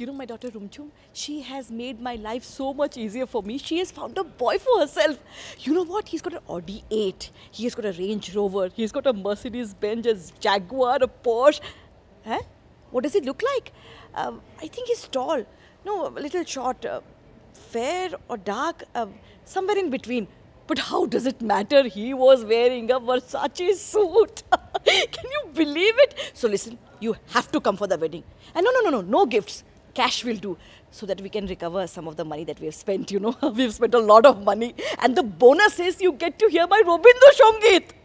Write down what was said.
You know, my daughter Rumchum, she has made my life so much easier for me. She has found a boy for herself. You know what? He's got an Audi 8, he has got a Range Rover, he's got a Mercedes Benz, a Jaguar, a Porsche. Huh? What does it look like? Uh, I think he's tall. No, a little short. Uh, fair or dark, uh, somewhere in between. But how does it matter? He was wearing a Versace suit. Can you believe it? So listen, you have to come for the wedding. And no, no, no, no, no gifts cash will do so that we can recover some of the money that we have spent you know we've spent a lot of money and the bonus is you get to hear my robindo shongit